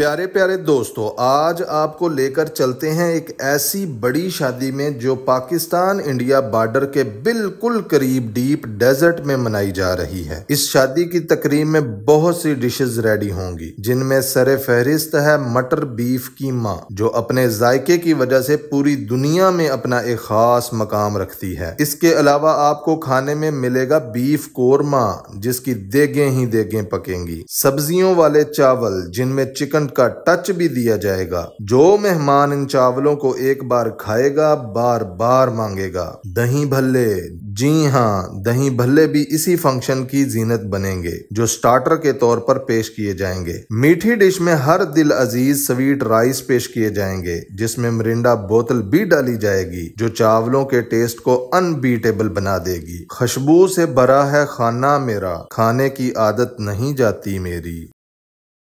प्यारे प्यारे दोस्तों आज आपको लेकर चलते हैं एक ऐसी बड़ी शादी में जो पाकिस्तान इंडिया बॉर्डर के बिल्कुल करीब डीप डेजर्ट में मनाई जा रही है इस शादी की तकरीब में बहुत सी डिशेस रेडी होंगी जिनमें सर फहरिस्त है मटर बीफ की माँ जो अपने जायके की वजह से पूरी दुनिया में अपना एक खास मकाम रखती है इसके अलावा आपको खाने में मिलेगा बीफ कोरमा जिसकी देगे ही देगे पकेंगी सब्जियों वाले चावल जिनमें चिकन का टच भी दिया जाएगा जो मेहमान इन चावलों को एक बार खाएगा बार बार मांगेगा दही भल्ले जी हाँ दही भल्ले भी इसी फंक्शन की जीनत बनेंगे जो स्टार्टर के तौर पर पेश किए जाएंगे मीठी डिश में हर दिल अजीज स्वीट राइस पेश किए जाएंगे जिसमें मरिंडा बोतल भी डाली जाएगी जो चावलों के टेस्ट को अनबीटेबल बना देगी खुशबू से भरा है खाना मेरा खाने की आदत नहीं जाती मेरी